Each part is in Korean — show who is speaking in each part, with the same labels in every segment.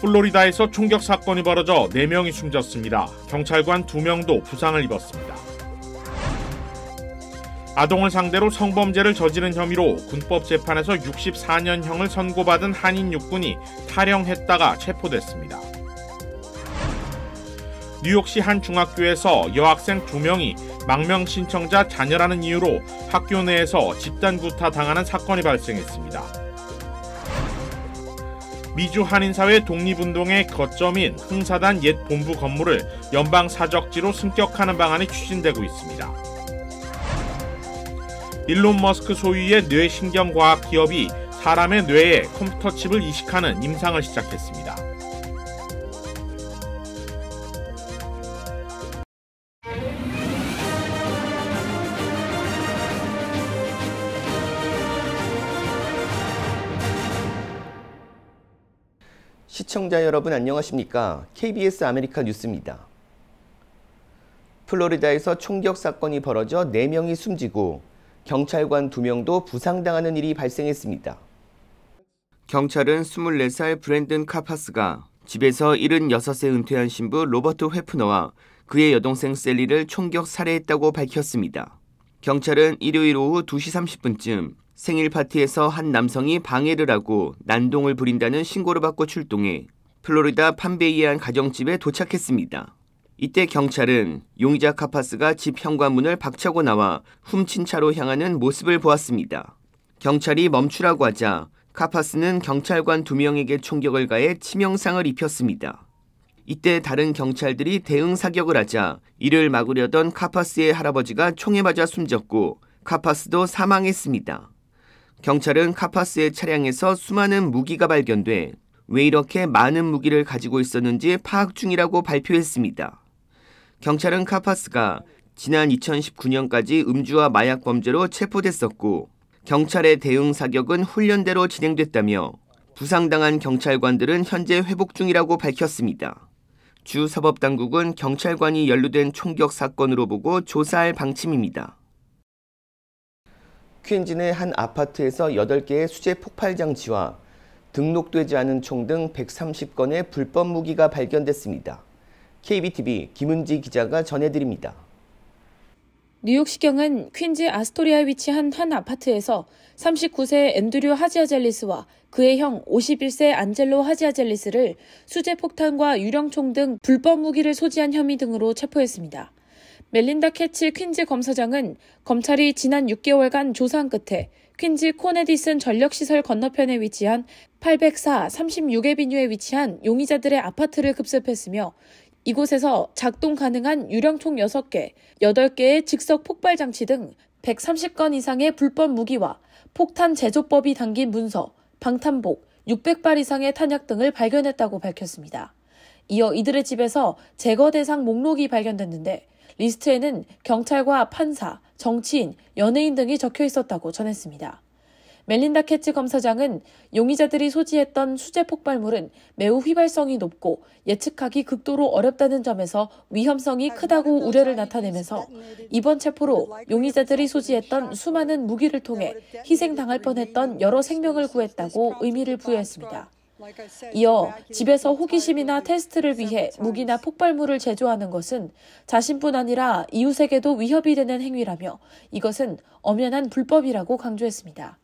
Speaker 1: 플로리다에서 총격 사건이 벌어져 4명이 숨졌습니다. 경찰관 2명도 부상을 입었습니다. 아동을 상대로 성범죄를 저지른 혐의로 군법 재판에서 64년형을 선고받은 한인 육군이 탈영했다가 체포됐습니다. 뉴욕시 한 중학교에서 여학생 2명이 망명 신청자 자녀라는 이유로 학교 내에서 집단 구타 당하는 사건이 발생했습니다. 미주 한인사회 독립운동의 거점인 흥사단 옛 본부 건물을 연방 사적지로 승격하는 방안이 추진되고 있습니다. 일론 머스크 소유의 뇌신경과학 기업이 사람의 뇌에 컴퓨터 칩을 이식하는 임상을 시작했습니다.
Speaker 2: 시청자 여러분 안녕하십니까? KBS 아메리카 뉴스입니다. 플로리다에서 총격 사건이 벌어져 4명이 숨지고 경찰관 2명도 부상당하는 일이 발생했습니다. 경찰은 24살 브랜든 카파스가 집에서 76세 은퇴한 신부 로버트 회프너와 그의 여동생 셀리를 총격 살해했다고 밝혔습니다. 경찰은 일요일 오후 2시 30분쯤 생일 파티에서 한 남성이 방해를 하고 난동을 부린다는 신고를 받고 출동해 플로리다 판베이한 가정집에 도착했습니다. 이때 경찰은 용의자 카파스가 집 현관문을 박차고 나와 훔친 차로 향하는 모습을 보았습니다. 경찰이 멈추라고 하자 카파스는 경찰관 두 명에게 총격을 가해 치명상을 입혔습니다. 이때 다른 경찰들이 대응 사격을 하자 이를 막으려던 카파스의 할아버지가 총에 맞아 숨졌고 카파스도 사망했습니다. 경찰은 카파스의 차량에서 수많은 무기가 발견돼 왜 이렇게 많은 무기를 가지고 있었는지 파악 중이라고 발표했습니다. 경찰은 카파스가 지난 2019년까지 음주와 마약 범죄로 체포됐었고 경찰의 대응 사격은 훈련대로 진행됐다며 부상당한 경찰관들은 현재 회복 중이라고 밝혔습니다. 주 사법당국은 경찰관이 연루된 총격 사건으로 보고 조사할 방침입니다. 퀸즈의한 아파트에서 8개의 수제 폭발장치와 등록되지 않은 총 등 130건의 불법 무기가 발견됐습니다. KBTV 김은지 기자가 전해드립니다.
Speaker 3: 뉴욕시경은 퀸즈 아스토리아에 위치한 한 아파트에서 39세 앤드류 하지아젤리스와 그의 형 51세 안젤로 하지아젤리스를 수제폭탄과 유령총 등 불법 무기를 소지한 혐의 등으로 체포했습니다. 멜린다 캐치 퀸즈 검사장은 검찰이 지난 6개월간 조사 한 끝에 퀸즈 코네디슨 전력시설 건너편에 위치한 804 36에비뉴에 위치한 용의자들의 아파트를 급습했으며 이곳에서 작동 가능한 유령총 6개, 8개의 즉석 폭발 장치 등 130건 이상의 불법 무기와 폭탄 제조법이 담긴 문서, 방탄복, 600발 이상의 탄약 등을 발견했다고 밝혔습니다. 이어 이들의 집에서 제거 대상 목록이 발견됐는데 리스트에는 경찰과 판사, 정치인, 연예인 등이 적혀 있었다고 전했습니다. 멜린다 캐츠 검사장은 용의자들이 소지했던 수제 폭발물은 매우 휘발성이 높고 예측하기 극도로 어렵다는 점에서 위험성이 아, 크다고 우려를 나타내면서 이번 체포로 용의자들이 소지했던 수많은 무기를 통해 희생당할 뻔했던 여러 생명을 구했다고 의미를 부여했습니다. 이어 집에서 호기심이나 테스트를 위해 무기나 폭발물을 제조하는 것은 자신뿐 아니라 이웃에게도 위협이 되는 행위라며 이것은 엄연한 불법이라고 강조했습니다.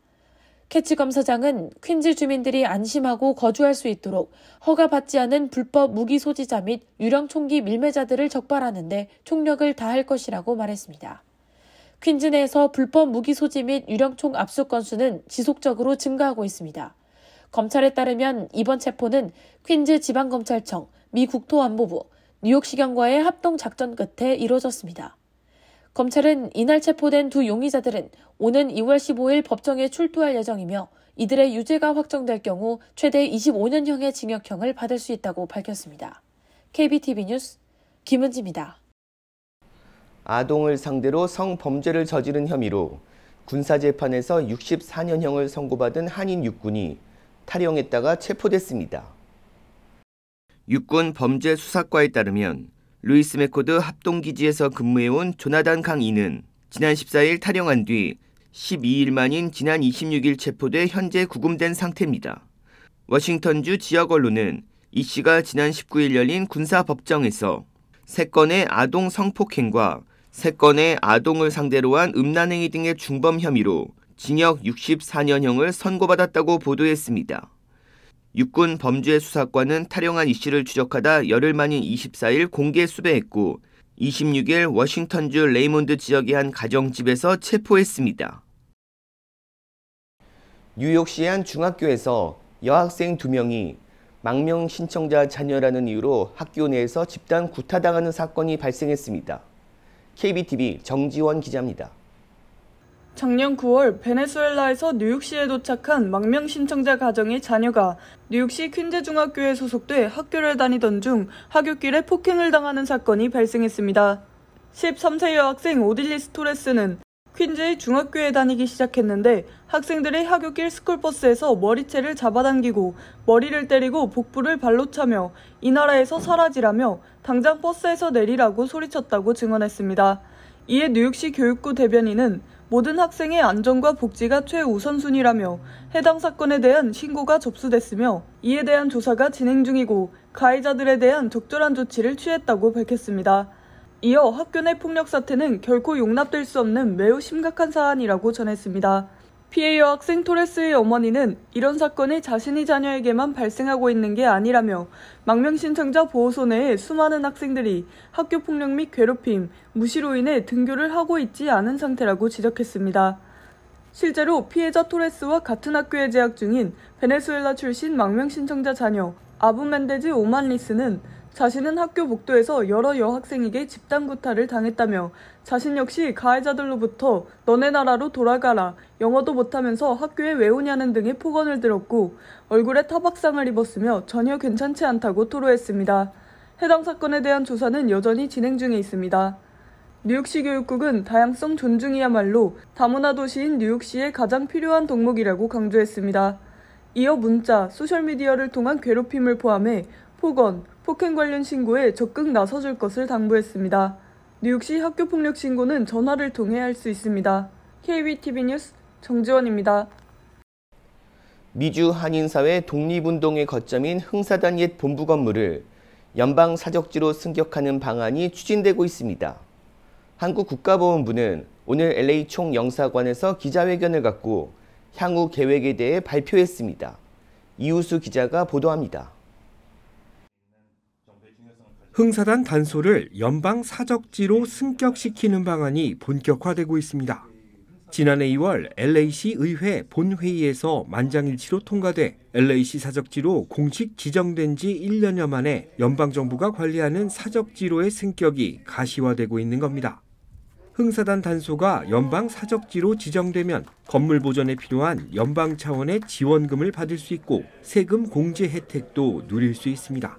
Speaker 3: 캐치 검사장은 퀸즈 주민들이 안심하고 거주할 수 있도록 허가받지 않은 불법 무기 소지자 및 유령 총기 밀매자들을 적발하는데 총력을 다할 것이라고 말했습니다. 퀸즈 내에서 불법 무기 소지 및 유령총 압수 건수는 지속적으로 증가하고 있습니다. 검찰에 따르면 이번 체포는 퀸즈 지방검찰청, 미 국토안보부, 뉴욕시경과의 합동 작전 끝에 이뤄졌습니다. 검찰은 이날 체포된 두 용의자들은 오는 2월 15일 법정에 출두할 예정이며 이들의 유죄가 확정될 경우 최대 25년형의 징역형을 받을 수 있다고 밝혔습니다. KBTV 뉴스 김은지입니다.
Speaker 2: 아동을 상대로 성범죄를 저지른 혐의로 군사재판에서 64년형을 선고받은 한인 육군이 탈영했다가 체포됐습니다. 육군 범죄수사과에 따르면 루이스 메코드 합동기지에서 근무해온 조나단 강이는 지난 14일 탈영한 뒤 12일 만인 지난 26일 체포돼 현재 구금된 상태입니다. 워싱턴주 지역 언론은 이 씨가 지난 19일 열린 군사법정에서 3건의 아동 성폭행과 3건의 아동을 상대로 한 음란행위 등의 중범 혐의로 징역 64년형을 선고받았다고 보도했습니다. 육군 범죄수사과는 탈영한 이 씨를 추적하다 열흘 만인 24일 공개 수배했고 26일 워싱턴주 레이몬드 지역의 한 가정집에서 체포했습니다. 뉴욕시의 한 중학교에서 여학생 2명이 망명 신청자 자녀라는 이유로 학교 내에서 집단 구타당하는 사건이 발생했습니다. KBTV 정지원 기자입니다.
Speaker 4: 작년 9월 베네수엘라에서 뉴욕시에 도착한 망명 신청자 가정의 자녀가 뉴욕시 퀸제 중학교에 소속돼 학교를 다니던 중 하굣길에 폭행을 당하는 사건이 발생했습니다. 13세 여학생 오딜리스 토레스는 퀸즈의 중학교에 다니기 시작했는데 학생들이 하굣길 스쿨버스에서 머리채를 잡아당기고 머리를 때리고 복부를 발로 차며 이 나라에서 사라지라며 당장 버스에서 내리라고 소리쳤다고 증언했습니다. 이에 뉴욕시 교육부 대변인은 모든 학생의 안전과 복지가 최우선순위라며 해당 사건에 대한 신고가 접수됐으며 이에 대한 조사가 진행 중이고 가해자들에 대한 적절한 조치를 취했다고 밝혔습니다. 이어 학교 내 폭력 사태는 결코 용납될 수 없는 매우 심각한 사안이라고 전했습니다. 피해여 학생 토레스의 어머니는 이런 사건이 자신이 자녀에게만 발생하고 있는 게 아니라며 망명신청자 보호소내에 수많은 학생들이 학교폭력 및 괴롭힘, 무시로 인해 등교를 하고 있지 않은 상태라고 지적했습니다. 실제로 피해자 토레스와 같은 학교에 재학 중인 베네수엘라 출신 망명신청자 자녀 아부 멘데즈 오만리스는 자신은 학교 복도에서 여러 여학생에게 집단 구타를 당했다며 자신 역시 가해자들로부터 너네 나라로 돌아가라, 영어도 못하면서 학교에 왜 오냐는 등의 폭언을 들었고 얼굴에 타박상을 입었으며 전혀 괜찮지 않다고 토로했습니다. 해당 사건에 대한 조사는 여전히 진행 중에 있습니다. 뉴욕시 교육국은 다양성 존중이야말로 다문화 도시인 뉴욕시에 가장 필요한 덕목이라고 강조했습니다. 이어 문자, 소셜미디어를 통한 괴롭힘을 포함해 폭언, 폭행 관련 신고에 적극 나서줄 것을 당부했습니다. 뉴욕시 학교폭력 신고는 전화를 통해 할 수 있습니다. KBTV 뉴스 정지원입니다.
Speaker 2: 미주 한인사회 독립운동의 거점인 흥사단 옛 본부 건물을 연방 사적지로 승격하는 방안이 추진되고 있습니다. 한국국가보훈부는 오늘 LA 총영사관에서 기자회견을 갖고 향후 계획에 대해 발표했습니다. 이우수
Speaker 5: 기자가 보도합니다. 흥사단 단소를 연방 사적지로 승격시키는 방안이 본격화되고 있습니다. 지난해 2월 LAC 의회 본회의에서 만장일치로 통과돼 LAC 사적지로 공식 지정된 지 1년여 만에 연방정부가 관리하는 사적지로의 승격이 가시화되고 있는 겁니다. 흥사단 단소가 연방 사적지로 지정되면 건물 보전에 필요한 연방 차원의 지원금을 받을 수 있고 세금 공제 혜택도 누릴 수 있습니다.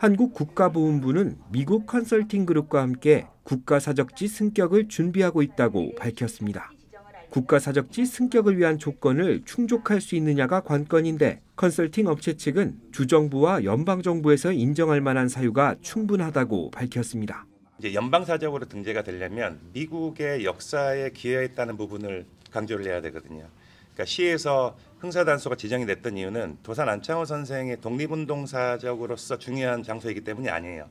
Speaker 5: 한국 국가보훈부는 미국 컨설팅 그룹과 함께 국가사적지 승격을 준비하고 있다고 밝혔습니다. 국가사적지 승격을 위한 조건을 충족할 수 있느냐가 관건인데 컨설팅 업체 측은 주정부와 연방정부에서 인정할 만한 사유가 충분하다고 밝혔습니다.
Speaker 1: 이제 연방사적으로 등재가 되려면 미국의 역사에 기여했다는 부분을 강조를 해야 되거든요. 그러니까 시에서 흥사단소가 지정이 됐던 이유는 도산 안창호 선생의 독립운동사적으로서 중요한 장소이기 때문이 아니에요.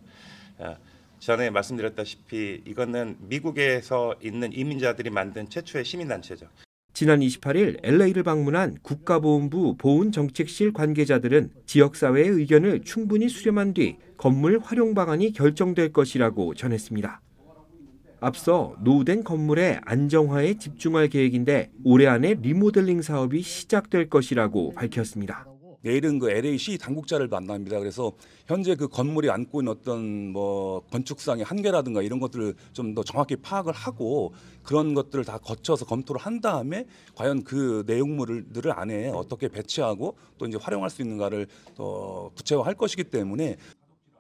Speaker 1: 어, 전에 말씀드렸다시피 이거는 미국에서 있는 이민자들이 만든 최초의 시민단체죠.
Speaker 5: 지난 28일 LA를 방문한 국가보훈부 보훈정책실 관계자들은 지역사회의 의견을 충분히 수렴한 뒤 건물 활용 방안이 결정될 것이라고 전했습니다. 앞서 노후된 건물의 안정화에 집중할 계획인데 올해 안에 리모델링 사업이 시작될 것이라고 밝혔습니다. 내일은 그 LAC 당국자를 만납니다. 그래서 현재 그 건물이 안고 있는 어떤 뭐 건축상의 한계라든가 이런 것들을 좀 더 정확히 파악을 하고 그런 것들을 다 거쳐서 검토를 한 다음에 과연 그 내용물들을 안에 어떻게 배치하고 또 이제 활용할 수 있는가를 또 구체화할 것이기 때문에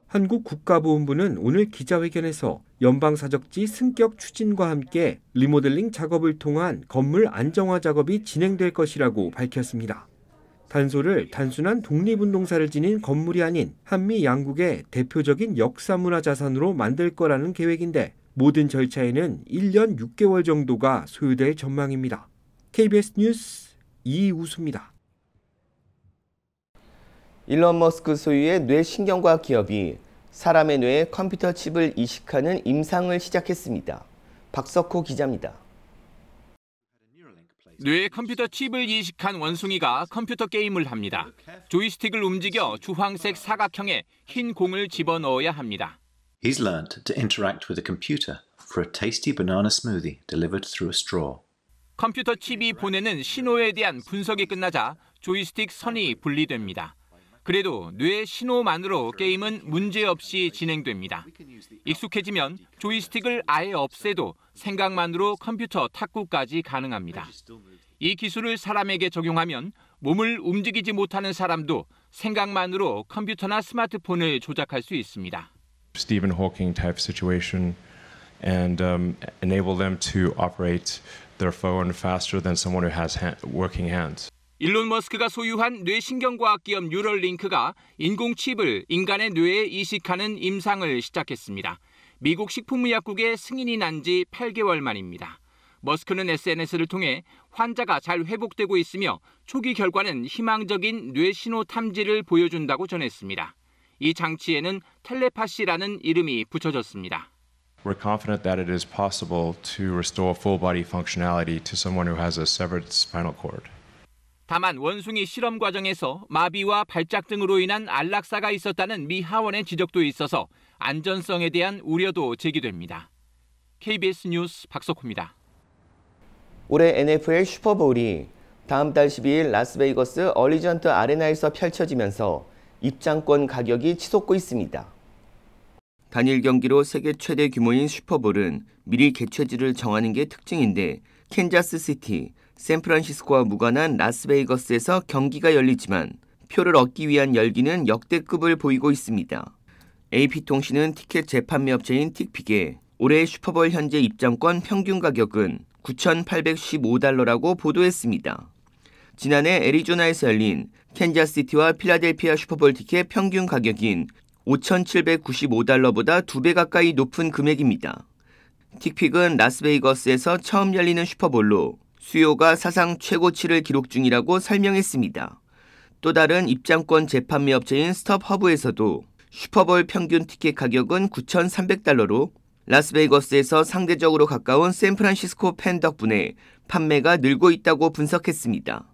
Speaker 5: 한국 국가보훈부는 오늘 기자회견에서 연방사적지 승격 추진과 함께 리모델링 작업을 통한 건물 안정화 작업이 진행될 것이라고 밝혔습니다. 단소를 단순한 독립운동사를 지닌 건물이 아닌 한미 양국의 대표적인 역사문화 자산으로 만들 거라는 계획인데 모든 절차에는 1년 6개월 정도가 소요될 전망입니다. KBS 뉴스 이우수입니다.
Speaker 2: 일론 머스크 소유의 뇌신경과 기업이 사람의 뇌에 컴퓨터 칩을 이식하는 임상을 시작했습니다. 박석호 기자입니다.
Speaker 6: 뇌에 컴퓨터 칩을 이식한 원숭이가 컴퓨터 게임을 합니다. 조이스틱을 움직여 주황색 사각형에 흰 공을 집어넣어야 합니다.
Speaker 5: He's learned to interact with a computer for a tasty banana smoothie delivered through a straw.
Speaker 6: 컴퓨터 칩이 보내는 신호에 대한 분석이 끝나자 조이스틱 선이 분리됩니다. 그래도 뇌 신호만으로 게임은 문제없이 진행됩니다. 익숙해지면 조이스틱을 아예 없애도 생각만으로 컴퓨터 탁구까지 가능합니다. 이 기술을 사람에게 적용하면 몸을 움직이지 못하는 사람도 생각만으로 컴퓨터나 스마트폰을 조작할 수 있습니다.
Speaker 1: Stephen Hawking type situation and um, enable them to operate their phone faster than someone who has hand, working hands.
Speaker 6: 일론 머스크가 소유한 뇌신경과학 기업 뉴럴링크가 인공칩을 인간의 뇌에 이식하는 임상을 시작했습니다. 미국 식품의약국의 승인이 난 지 8개월 만입니다. 머스크는 SNS를 통해 환자가 잘 회복되고 있으며 초기 결과는 희망적인 뇌신호 탐지를 보여준다고 전했습니다. 이 장치에는 텔레파시라는 이름이 붙여졌습니다.
Speaker 1: We're confident that it is possible to restore full body functionality to someone
Speaker 6: who has a severed spinal cord. 다만 원숭이 실험 과정에서 마비와 발작 등으로 인한 안락사가 있었다는 미 하원의 지적도 있어서 안전성에 대한 우려도 제기됩니다. KBS 뉴스 박석호입니다.
Speaker 2: 올해 NFL 슈퍼볼이 다음 달 12일 라스베이거스 얼리전트 아레나에서 펼쳐지면서 입장권 가격이 치솟고 있습니다. 단일 경기로 세계 최대 규모인 슈퍼볼은 미리 개최지를 정하는 게 특징인데 캔자스 시티, 샌프란시스코와 무관한 라스베이거스에서 경기가 열리지만 표를 얻기 위한 열기는 역대급을 보이고 있습니다. AP통신은 티켓 재판매 업체인 틱픽에 올해 슈퍼볼 현재 입장권 평균 가격은 9,815달러라고 보도했습니다. 지난해 애리조나에서 열린 캔자스시티와 필라델피아 슈퍼볼 티켓 평균 가격인 5,795달러보다 2배 가까이 높은 금액입니다. 틱픽은 라스베이거스에서 처음 열리는 슈퍼볼로 수요가 사상 최고치를 기록 중이라고 설명했습니다. 또 다른 입장권 재판매 업체인 스톱허브에서도 슈퍼볼 평균 티켓 가격은 9,300달러로 라스베이거스에서 상대적으로 가까운 샌프란시스코 팬 덕분에 판매가 늘고 있다고 분석했습니다.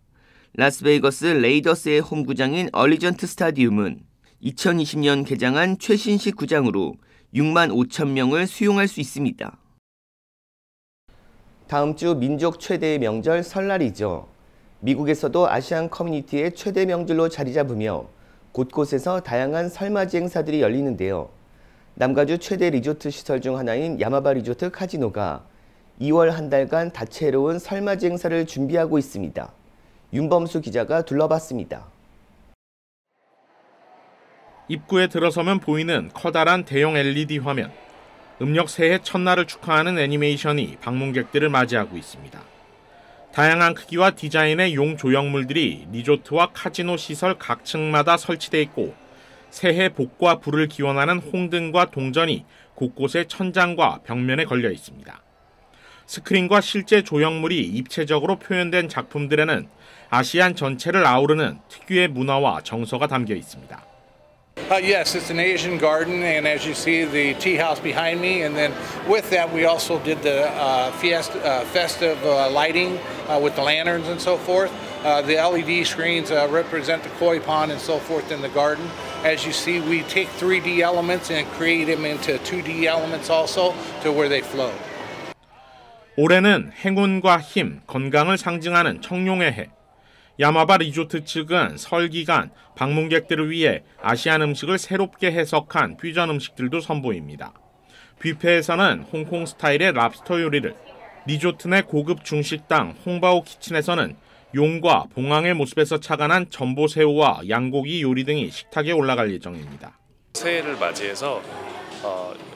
Speaker 2: 라스베이거스 레이더스의 홈구장인 얼리전트 스타디움은 2020년 개장한 최신식 구장으로 6만 5천 명을 수용할 수 있습니다. 다음 주 민족 최대의 명절 설날이죠. 미국에서도 아시안 커뮤니티의 최대 명절로 자리 잡으며 곳곳에서 다양한 설맞이 행사들이 열리는데요. 남가주 최대 리조트 시설 중 하나인 야마바 리조트 카지노가 2월 한 달간 다채로운 설맞이 행사를 준비하고 있습니다. 윤범수 기자가 둘러봤습니다.
Speaker 1: 입구에 들어서면 보이는 커다란 대형 LED 화면. 음력 새해 첫날을 축하하는 애니메이션이 방문객들을 맞이하고 있습니다. 다양한 크기와 디자인의 용 조형물들이 리조트와 카지노 시설 각 층마다 설치돼 있고 새해 복과 불을 기원하는 홍등과 동전이 곳곳의 천장과 벽면에 걸려 있습니다. 스크린과 실제 조형물이 입체적으로 표현된 작품들에는 아시안 전체를 아우르는 특유의 문화와 정서가 담겨 있습니다.
Speaker 7: Uh, yes, it's an Asian garden, and as you see, the tea house behind me, and then with that, we also did the uh, fiesta, uh, festive uh, lighting uh, with the lanterns and so forth. Uh, the LED screens represent the koi pond and so forth in the garden. As you see, we take 3D elements and create them into 2D elements also to where they flow.
Speaker 1: 올해는 행운과 힘, 건강을 상징하는 청룡의 해. 야마바 리조트 측은 설 기간 방문객들을 위해 아시안 음식을 새롭게 해석한 퓨전 음식들도 선보입니다. 뷔페에서는 홍콩 스타일의 랍스터 요리를, 리조트 내 고급 중식당 홍바오 키친에서는 용과 봉황의 모습에서 착안한 전보새우와 양고기 요리 등이 식탁에 올라갈 예정입니다. 새해를 맞이해서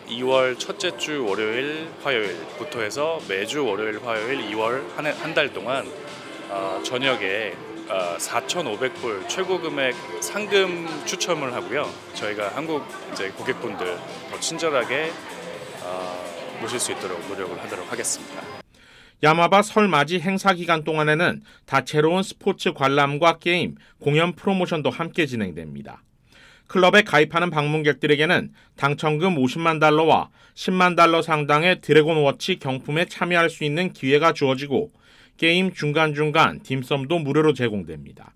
Speaker 1: 2월 어, 첫째 주 월요일, 화요일부터 해서 매주 월요일, 화요일 2월 한달 동안 어, 저녁에 4,500불 어, 최고 금액 상금 추첨을 하고요. 저희가 한국 이제 고객분들 더 친절하게 어, 모실 수 있도록 노력을 하도록 하겠습니다. 야마바 설 맞이 행사 기간 동안에는 다채로운 스포츠 관람과 게임, 공연 프로모션도 함께 진행됩니다. 클럽에 가입하는 방문객들에게는 당첨금 50만 달러와 10만 달러 상당의 드래곤 워치 경품에 참여할 수 있는 기회가 주어지고 게임 중간중간 딤섬도 무료로 제공됩니다.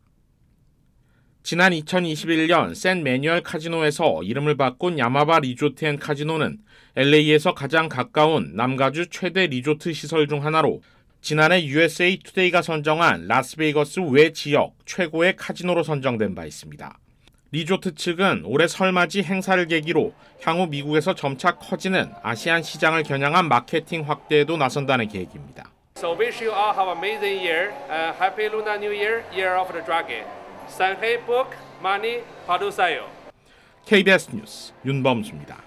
Speaker 1: 지난 2021년 샌 매뉴얼 카지노에서 이름을 바꾼 야마바 리조트 앤 카지노는 LA에서 가장 가까운 남가주 최대 리조트 시설 중 하나로 지난해 USA 투데이가 선정한 라스베이거스 외 지역 최고의 카지노로 선정된 바 있습니다. 리조트 측은 올해 설맞이 행사를 계기로 향후 미국에서 점차 커지는 아시안 시장을 겨냥한 마케팅 확대에도 나선다는 계획입니다. So wish you all have amazing year. Uh, happy Lunar New Year, Year of the Dragon. 산해 복 많이 받으세요. KBS 뉴스 윤범수입니다.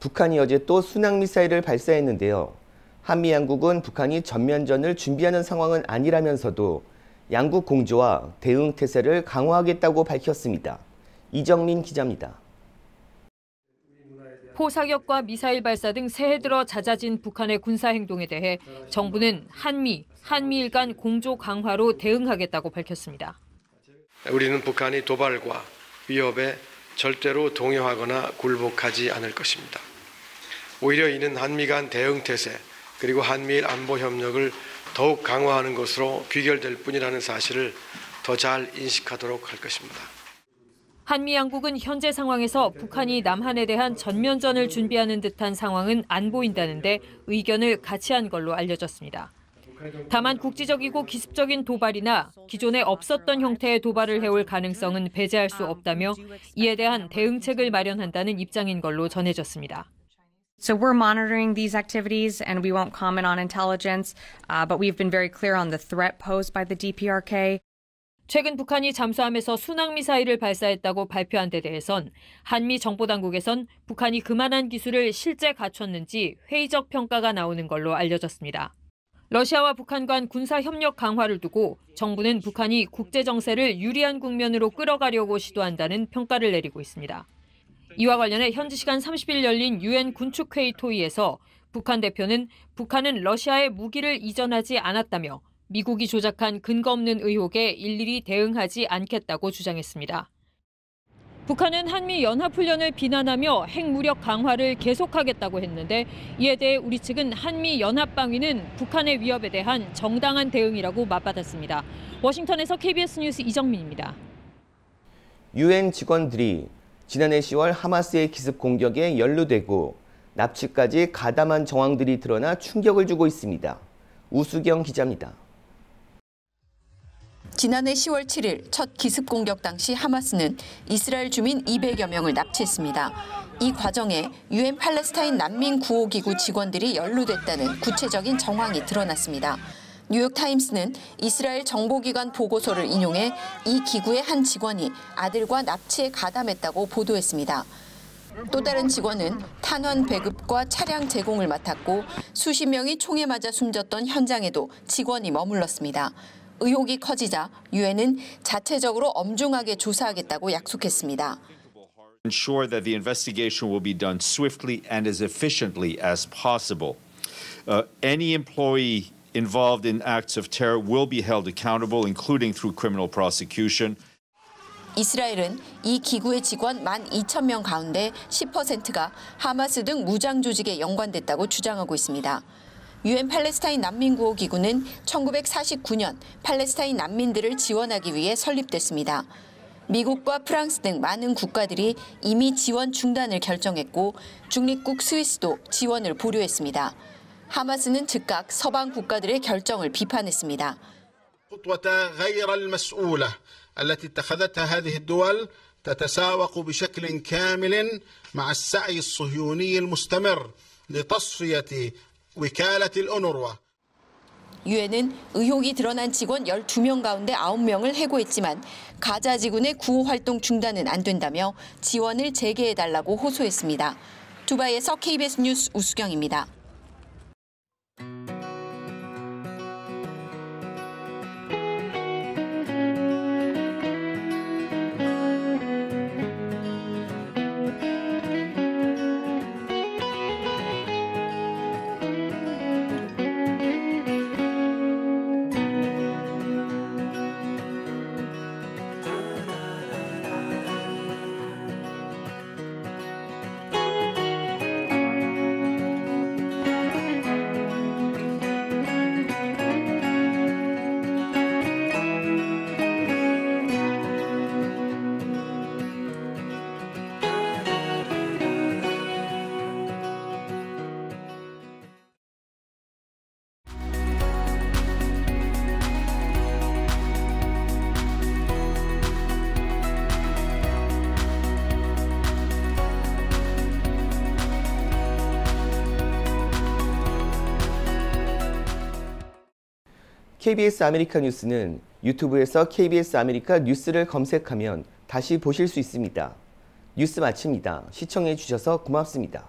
Speaker 2: 북한이 어제 또 순항 미사일을 발사했는데요. 한미 양국은 북한이 전면전을 준비하는 상황은 아니라면서도 양국 공조와 대응 태세를 강화하겠다고 밝혔습니다. 이정민 기자입니다.
Speaker 7: 포사격과 미사일 발사 등 새해 들어 잦아진 북한의 군사 행동에 대해 정부는 한미, 한미일 간 공조 강화로 대응하겠다고 밝혔습니다.
Speaker 5: 우리는 북한이 도발과 위협에 절대로 동요하거나 굴복하지 않을 것입니다. 오히려 이는 한미 간 대응 태세 그리고 한미일 안보 협력을 더욱 강화하는 것으로 귀결될 뿐이라는 사실을 더 잘 인식하도록 할 것입니다.
Speaker 7: 한미 양국은 현재 상황에서 북한이 남한에 대한 전면전을 준비하는 듯한 상황은 안 보인다는데 의견을 같이 한 걸로 알려졌습니다. 다만 국지적이고 기습적인 도발이나 기존에 없었던 형태의 도발을 해올 가능성은 배제할 수 없다며 이에 대한 대응책을 마련한다는 입장인 걸로 전해졌습니다. So we're monitoring these activities and we won't comment on intelligence, uh, but we've been very clear on the threat posed by the DPRK. 최근 북한이 잠수함에서 순항미사일을 발사했다고 발표한 데 대해선 한미 정보당국에선 북한이 그만한 기술을 실제 갖췄는지 회의적 평가가 나오는 걸로 알려졌습니다. 러시아와 북한 간 군사 협력 강화를 두고 정부는 북한이 국제 정세를 유리한 국면으로 끌어가려고 시도한다는 평가를 내리고 있습니다. 이와 관련해 현지 시간 30일 열린 유엔 군축회의 토의에서 북한 대표는 북한은 러시아의 무기를 이전하지 않았다며 미국이 조작한 근거 없는 의혹에 일일이 대응하지 않겠다고 주장했습니다. 북한은 한미 연합훈련을 비난하며 핵무력 강화를 계속하겠다고 했는데 이에 대해 우리 측은 한미 연합방위는 북한의 위협에 대한 정당한 대응이라고 맞받았습니다. 워싱턴에서 KBS 뉴스 이정민입니다.
Speaker 2: 유엔 직원들이 지난해 10월 하마스의 기습 공격에 연루되고 납치까지 가담한 정황들이 드러나 충격을 주고 있습니다. 우수경 기자입니다.
Speaker 8: 지난해 10월 7일 첫 기습 공격 당시 하마스는 이스라엘 주민 200여 명을 납치했습니다. 이 과정에 유엔 팔레스타인 난민 구호기구 직원들이 연루됐다는 구체적인 정황이 드러났습니다. 뉴욕타임스는 이스라엘 정보기관 보고서를 인용해 이 기구의 한 직원이 아들과 납치에 가담했다고 보도했습니다. 또 다른 직원은 탄환 배급과 차량 제공을 맡았고 수십 명이 총에 맞아 숨졌던 현장에도 직원이 머물렀습니다. 의혹이 커지자 유엔은 자체적으로 엄중하게 조사하겠다고 약속했습니다.
Speaker 1: ensure that the investigation will be done swiftly and as efficiently as possible. Uh, any employee involved in acts of terror will be held accountable, including through criminal prosecution.
Speaker 8: 이스라엘은 이 기구의 직원 1만 2천 명 가운데 10%가 하마스 등 무장 조직에 연관됐다고 주장하고 있습니다. 유엔 팔레스타인 난민구호 기구는 1949년 팔레스타인 난민들을 지원하기 위해 설립됐습니다. 미국과 프랑스 등 많은 국가들이 이미 지원 중단을 결정했고 중립국 스위스도 지원을 보류했습니다. 하마스는 즉각 서방 국가들의 결정을 비판했습니다.
Speaker 1: وكالة الأونروا
Speaker 8: 유엔은 의혹이 드러난 직원 12명 가운데 9명을 해고했지만 가자 지구의 구호 활동 중단은 안 된다며 지원을 재개해달라고 호소했습니다. 두바이에서 KBS 뉴스 우수경입니다.
Speaker 2: KBS 아메리카 뉴스는 유튜브에서 KBS 아메리카 뉴스를 검색하면 다시 보실 수 있습니다. 뉴스 마칩니다. 시청해 주셔서 고맙습니다.